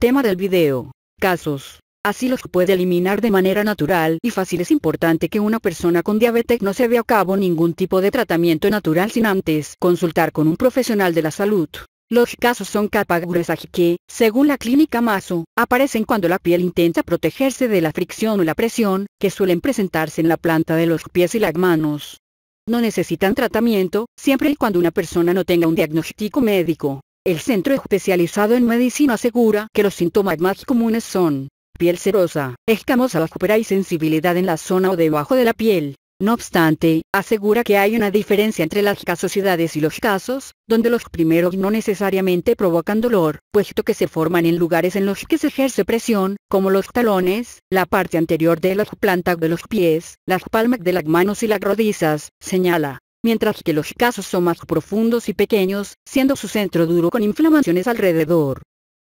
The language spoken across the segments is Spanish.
Tema del video. Casos. Así los puede eliminar de manera natural y fácil. Es importante que una persona con diabetes no se vea a cabo ningún tipo de tratamiento natural sin antes consultar con un profesional de la salud. Los casos son capaguresagi que, según la clínica mazo aparecen cuando la piel intenta protegerse de la fricción o la presión, que suelen presentarse en la planta de los pies y las manos. No necesitan tratamiento, siempre y cuando una persona no tenga un diagnóstico médico. El centro especializado en medicina asegura que los síntomas más comunes son piel cerosa, escamosa áspera y sensibilidad en la zona o debajo de la piel. No obstante, asegura que hay una diferencia entre las sociedades y los casos, donde los primeros no necesariamente provocan dolor, puesto que se forman en lugares en los que se ejerce presión, como los talones, la parte anterior de las plantas de los pies, las palmas de las manos y las rodillas, señala mientras que los casos son más profundos y pequeños, siendo su centro duro con inflamaciones alrededor.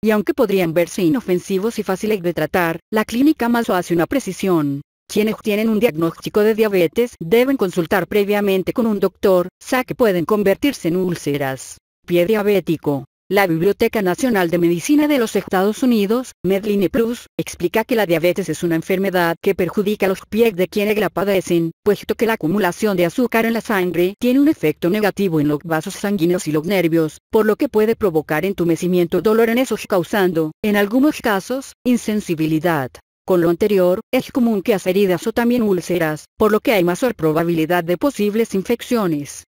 Y aunque podrían verse inofensivos y fáciles de tratar, la clínica más hace una precisión. Quienes tienen un diagnóstico de diabetes deben consultar previamente con un doctor, ya que pueden convertirse en úlceras. Pie diabético. La Biblioteca Nacional de Medicina de los Estados Unidos, Medline Plus, explica que la diabetes es una enfermedad que perjudica los pies de quienes la padecen, puesto que la acumulación de azúcar en la sangre tiene un efecto negativo en los vasos sanguíneos y los nervios, por lo que puede provocar entumecimiento dolor en esos causando, en algunos casos, insensibilidad. Con lo anterior, es común que las heridas o también úlceras, por lo que hay mayor probabilidad de posibles infecciones.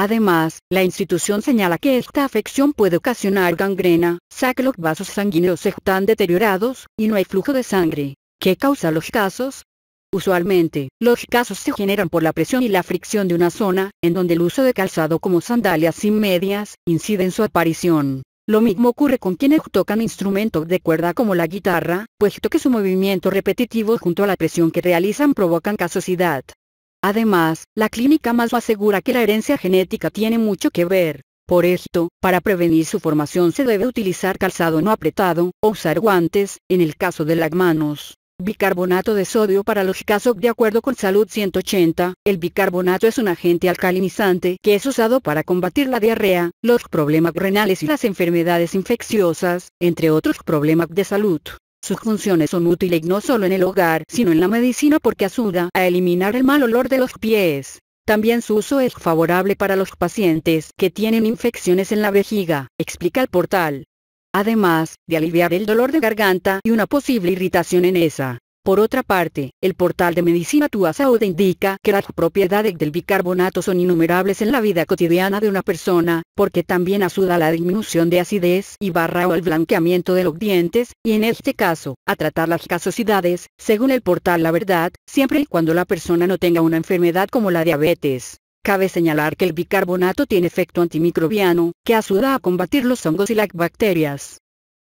Además, la institución señala que esta afección puede ocasionar gangrena, saque vasos sanguíneos están deteriorados, y no hay flujo de sangre. ¿Qué causa los casos? Usualmente, los casos se generan por la presión y la fricción de una zona, en donde el uso de calzado como sandalias sin medias, incide en su aparición. Lo mismo ocurre con quienes tocan instrumentos de cuerda como la guitarra, puesto que su movimiento repetitivo junto a la presión que realizan provocan casosidad. Además, la clínica Maso asegura que la herencia genética tiene mucho que ver. Por esto, para prevenir su formación se debe utilizar calzado no apretado, o usar guantes, en el caso de las manos. Bicarbonato de sodio para los casos de acuerdo con Salud 180, el bicarbonato es un agente alcalinizante que es usado para combatir la diarrea, los problemas renales y las enfermedades infecciosas, entre otros problemas de salud. Sus funciones son útiles no solo en el hogar, sino en la medicina porque ayuda a eliminar el mal olor de los pies. También su uso es favorable para los pacientes que tienen infecciones en la vejiga, explica el portal. Además, de aliviar el dolor de garganta y una posible irritación en esa. Por otra parte, el portal de medicina Tuasauda indica que las propiedades del bicarbonato son innumerables en la vida cotidiana de una persona, porque también ayuda a la disminución de acidez y barra o al blanqueamiento de los dientes, y en este caso, a tratar las casosidades, según el portal La Verdad, siempre y cuando la persona no tenga una enfermedad como la diabetes. Cabe señalar que el bicarbonato tiene efecto antimicrobiano, que ayuda a combatir los hongos y las bacterias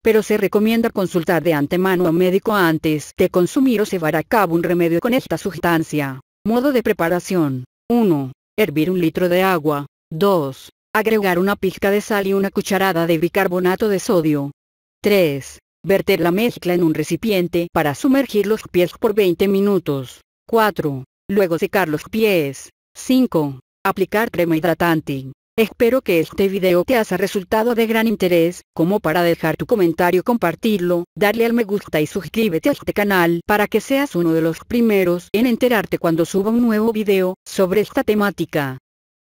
pero se recomienda consultar de antemano a un médico antes de consumir o llevar a cabo un remedio con esta sustancia. Modo de preparación. 1. Hervir un litro de agua. 2. Agregar una pizca de sal y una cucharada de bicarbonato de sodio. 3. Verter la mezcla en un recipiente para sumergir los pies por 20 minutos. 4. Luego secar los pies. 5. Aplicar crema hidratante. Espero que este video te haya resultado de gran interés, como para dejar tu comentario compartirlo, darle al me gusta y suscríbete a este canal para que seas uno de los primeros en enterarte cuando suba un nuevo video sobre esta temática.